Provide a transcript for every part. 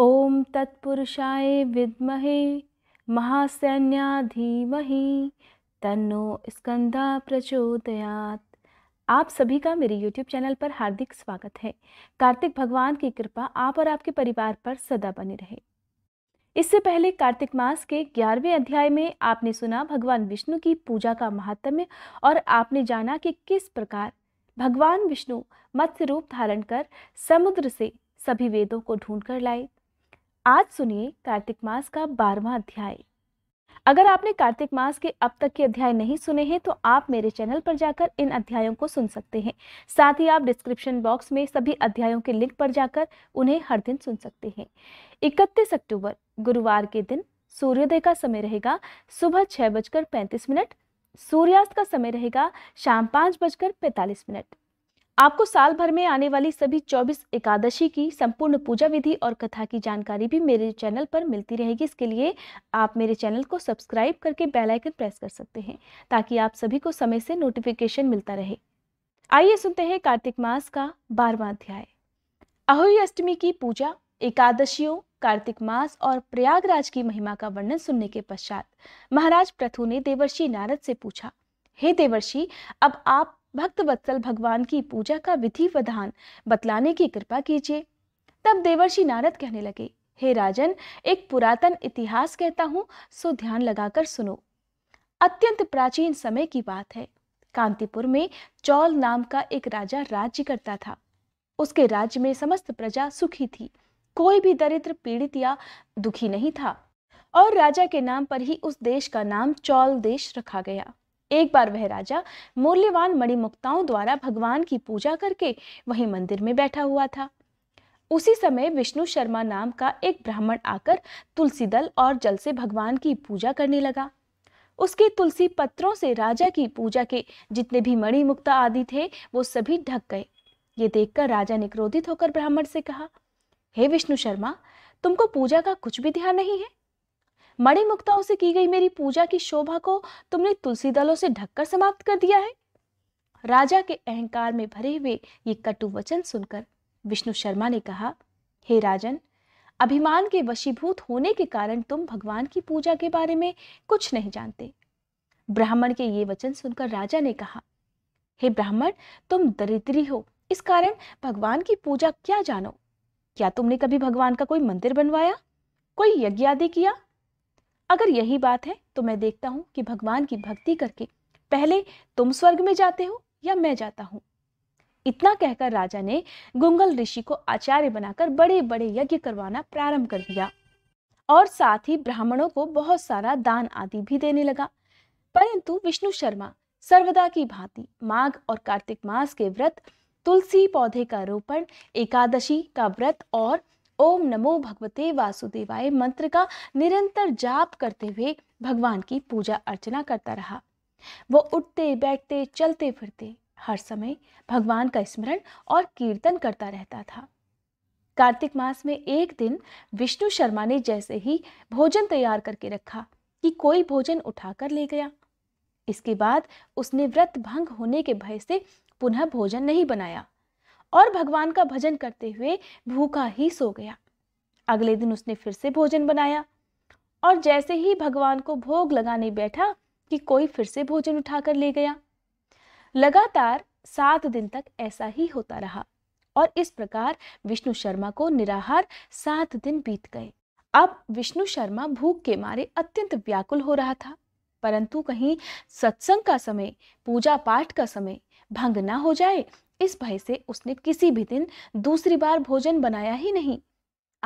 ओम तत्पुरुषाय विद्महे महासैन्या धीमहि तन्नो स्कंदा प्रचोदयात आप सभी का मेरे YouTube चैनल पर हार्दिक स्वागत है कार्तिक भगवान की कृपा आप और आपके परिवार पर सदा बनी रहे इससे पहले कार्तिक मास के ग्यारहवें अध्याय में आपने सुना भगवान विष्णु की पूजा का महात्म्य और आपने जाना कि किस प्रकार भगवान विष्णु मत्स्य रूप धारण कर समुद्र से सभी वेदों को ढूंढ कर लाए आज सुनिए कार्तिक मास का बारहवा अध्याय अगर आपने कार्तिक मास के अब तक के अध्याय नहीं सुने हैं तो आप मेरे चैनल पर जाकर इन अध्यायों को सुन सकते हैं साथ ही आप डिस्क्रिप्शन बॉक्स में सभी अध्यायों के लिंक पर जाकर उन्हें हर दिन सुन सकते हैं इकतीस अक्टूबर गुरुवार के दिन सूर्योदय का समय रहेगा सुबह छः बजकर पैंतीस मिनट सूर्यास्त का समय रहेगा शाम पाँच बजकर पैंतालीस मिनट आपको साल भर में आने वाली सभी 24 एकादशी की संपूर्ण पूजा विधि और कथा की जानकारी भी मेरे चैनल पर मिलती रहेगी इसके लिए आप मेरे चैनल को सब्सक्राइब करके बेल आइकन प्रेस कर सकते हैं ताकि आप सभी को समय से नोटिफिकेशन मिलता रहे आइए सुनते हैं कार्तिक मास का बारवा अध्याय अहोई अष्टमी की पूजा एकादशियों कार्तिक मास और प्रयागराज की महिमा का वर्णन सुनने के पश्चात महाराज प्रथु ने देवर्षि नारद से पूछा हे देवर्षि अब आप भक्त वत्सल भगवान की पूजा का विधि विधान बतलाने की कृपा कीजिए तब देवर्षि नारद कहने लगे हे राजन एक पुरातन इतिहास कहता हूँ सो ध्यान लगाकर सुनो अत्यंत प्राचीन समय की बात है कांतिपुर में चौल नाम का एक राजा राज्य करता था उसके राज्य में समस्त प्रजा सुखी थी कोई भी दरिद्र पीड़ित या दुखी नहीं था और राजा के नाम पर ही उस देश का नाम चौल देश रखा गया एक बार वह राजा मूल्यवान मणिमुक्ताओं द्वारा भगवान की पूजा करके वहीं मंदिर में बैठा हुआ था उसी समय विष्णु शर्मा नाम का एक ब्राह्मण आकर तुलसी दल और जल से भगवान की पूजा करने लगा उसके तुलसी पत्रों से राजा की पूजा के जितने भी मणिमुक्ता आदि थे वो सभी ढक गए ये देखकर राजा ने क्रोधित होकर ब्राह्मण से कहा हे hey विष्णु शर्मा तुमको पूजा का कुछ भी ध्यान नहीं है मणि मुक्ताओं से की गई मेरी पूजा की शोभा को तुमने तुलसी दलों से ढककर समाप्त कर दिया है राजा के अहंकार में भरे हुए ये कटु वचन सुनकर विष्णु शर्मा ने कहा हे राजन अभिमान के वशीभूत होने के कारण तुम भगवान की पूजा के बारे में कुछ नहीं जानते ब्राह्मण के ये वचन सुनकर राजा ने कहा हे ब्राह्मण तुम दरिद्री हो इस कारण भगवान की पूजा क्या जानो क्या तुमने कभी भगवान का कोई मंदिर बनवाया कोई यज्ञ आदि किया अगर यही बात है तो मैं देखता हूँ कि भगवान की भक्ति करके पहले तुम स्वर्ग में जाते हो या मैं जाता हूँ इतना कहकर राजा ने गुंगल ऋषि को आचार्य बनाकर बड़े बड़े यज्ञ करवाना प्रारंभ कर दिया और साथ ही ब्राह्मणों को बहुत सारा दान आदि भी देने लगा परंतु विष्णु शर्मा सर्वदा की भांति माघ और कार्तिक मास के व्रत तुलसी पौधे का रोपण एकादशी का व्रत और ओम नमो भगवते वासुदेवाय मंत्र का निरंतर जाप करते हुए भगवान की पूजा अर्चना करता रहा वो उठते बैठते चलते फिरते हर समय भगवान का स्मरण और कीर्तन करता रहता था कार्तिक मास में एक दिन विष्णु शर्मा ने जैसे ही भोजन तैयार करके रखा कि कोई भोजन उठाकर ले गया इसके बाद उसने व्रत भंग होने के भय से पुनः भोजन नहीं बनाया और भगवान का भजन करते हुए भूखा ही सो गया अगले दिन उसने फिर से भोजन बनाया और जैसे ही भगवान को भोग लगाने बैठा कि कोई फिर से भोजन उठाकर ले गया लगातार सात दिन तक ऐसा ही होता रहा और इस प्रकार विष्णु शर्मा को निराहार सात दिन बीत गए अब विष्णु शर्मा भूख के मारे अत्यंत व्याकुल हो रहा था परंतु कहीं सत्संग का समय पूजा पाठ का समय भंग ना हो जाए इस भय से उसने किसी भी दिन दूसरी बार भोजन बनाया ही नहीं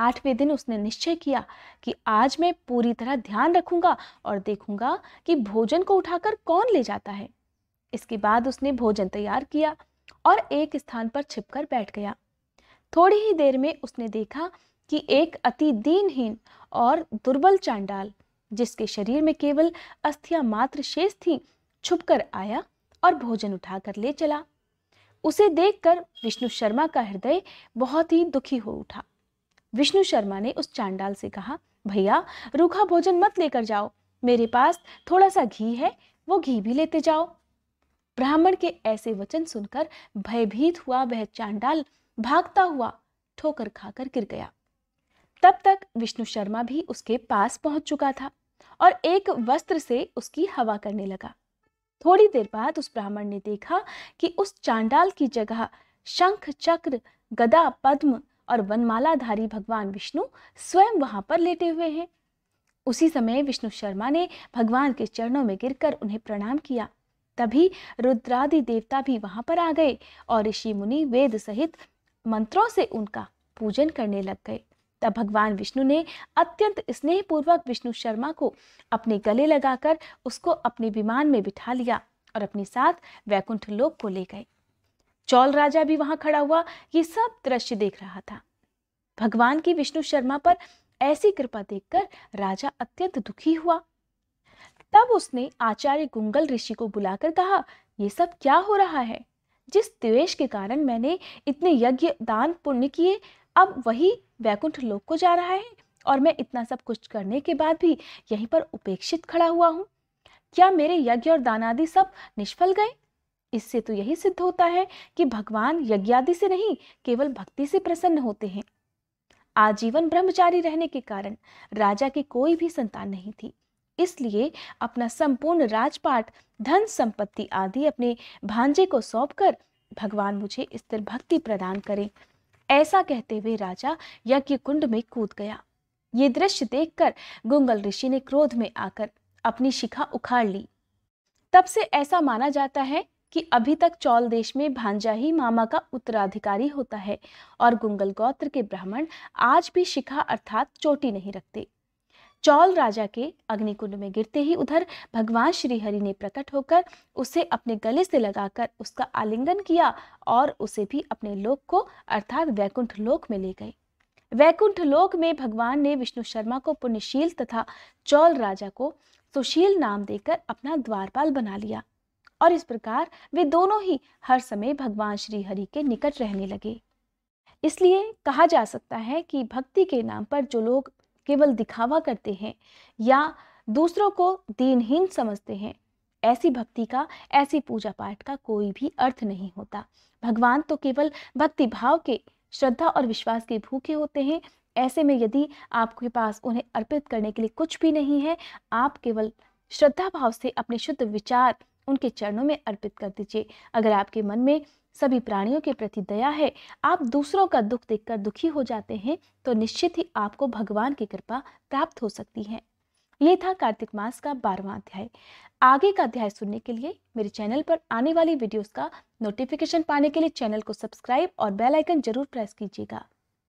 आठवें दिन उसने निश्चय किया कि आज मैं पूरी तरह ध्यान रखूंगा और देखूंगा कि भोजन को उठाकर कौन ले जाता है इसके बाद उसने भोजन तैयार किया और एक स्थान पर छिपकर बैठ गया थोड़ी ही देर में उसने देखा कि एक अति दीनहीन और दुर्बल चांडाल जिसके शरीर में केवल अस्थियां मात्र शेष थी छुपकर आया और भोजन उठाकर ले चला उसे देखकर विष्णु शर्मा का हृदय बहुत ही दुखी हो उठा विष्णु शर्मा ने उस चांडाल से कहा भैया रूखा भोजन मत लेकर जाओ मेरे पास थोड़ा सा घी है वो घी भी लेते जाओ ब्राह्मण के ऐसे वचन सुनकर भयभीत हुआ वह चांडाल भागता हुआ ठोकर खाकर गिर गया तब तक विष्णु शर्मा भी उसके पास पहुंच चुका था और एक वस्त्र से उसकी हवा करने लगा थोड़ी देर बाद उस ब्राह्मण ने देखा कि उस चांडाल की जगह शंख चक्र गदा पद्म और वनमालाधारी भगवान विष्णु स्वयं वहां पर लेटे हुए हैं उसी समय विष्णु शर्मा ने भगवान के चरणों में गिरकर उन्हें प्रणाम किया तभी रुद्रादि देवता भी वहां पर आ गए और ऋषि मुनि वेद सहित मंत्रों से उनका पूजन करने लग गए तब भगवान विष्णु ने अत्यंत स्नेहपूर्वक विष्णु शर्मा को अपने गले लगाकर उसको अपने विमान में बिठा लिया और अपने साथ वैकुंठ लोक को ले गए चौल राजा भी वहां खड़ा हुआ ये सब दृश्य देख रहा था भगवान की विष्णु शर्मा पर ऐसी कृपा देखकर राजा अत्यंत दुखी हुआ तब उसने आचार्य गुंगल ऋषि को बुलाकर कहा यह सब क्या हो रहा है जिस द्वेष के कारण मैंने इतने यज्ञ दान पुण्य किए अब वही वैकुंठ लोक को जा रहा है और मैं इतना सब कुछ करने के बाद भी यहीं पर उपेक्षित खड़ा हुआ हूँ क्या मेरे यज्ञ और आदि सब निष्फल गए इससे तो यही सिद्ध होता है कि भगवान यज्ञादि से नहीं केवल भक्ति से प्रसन्न होते हैं आजीवन ब्रह्मचारी रहने के कारण राजा की कोई भी संतान नहीं थी इसलिए अपना संपूर्ण राजपाट धन संपत्ति आदि अपने भांजे को सौंपकर भगवान मुझे स्थिर भक्ति प्रदान करें ऐसा कहते हुए राजा यज्ञ कुंड में कूद गया ये दृश्य देखकर गुंगल ऋषि ने क्रोध में आकर अपनी शिखा उखाड़ ली तब से ऐसा माना जाता है कि अभी तक चौल देश में भांजा ही मामा का उत्तराधिकारी होता है और गुंगल गोत्र के ब्राह्मण आज भी शिखा अर्थात चोटी नहीं रखते चौल राजा के अग्निकुंड में गिरते ही उधर भगवान श्री हरि ने प्रकट होकर उसे अपने गले से लगाकर उसका आलिंगन किया और उसे भी अपने लोक को अर्थात वैकुंठ लोक में ले गए वैकुंठ लोक में भगवान ने विष्णु शर्मा को पुण्यशील तथा चौल राजा को सुशील नाम देकर अपना द्वारपाल बना लिया और इस प्रकार वे दोनों ही हर समय भगवान श्री हरि के निकट रहने लगे इसलिए कहा जा सकता है कि भक्ति के नाम पर जो लोग केवल दिखावा करते हैं या दूसरों को दीनहीन समझते हैं ऐसी भक्ति का ऐसी पूजा पाठ का कोई भी अर्थ नहीं होता भगवान तो केवल भक्ति भाव के श्रद्धा और विश्वास के भूखे होते हैं ऐसे में यदि आपके पास उन्हें अर्पित करने के लिए कुछ भी नहीं है आप केवल श्रद्धा भाव से अपने शुद्ध विचार उनके चरणों में अर्पित कर दीजिए अगर आपके मन में सभी प्राणियों के प्रति दया है आप दूसरों का दुख देखकर दुखी हो जाते हैं तो निश्चित ही आपको भगवान की कृपा प्राप्त हो सकती है ये था कार्तिक मास का बारवा अध्याय आगे का अध्याय सुनने के लिए मेरे चैनल पर आने वाली वीडियोस का नोटिफिकेशन पाने के लिए चैनल को सब्सक्राइब और बेल आइकन जरूर प्रेस कीजिएगा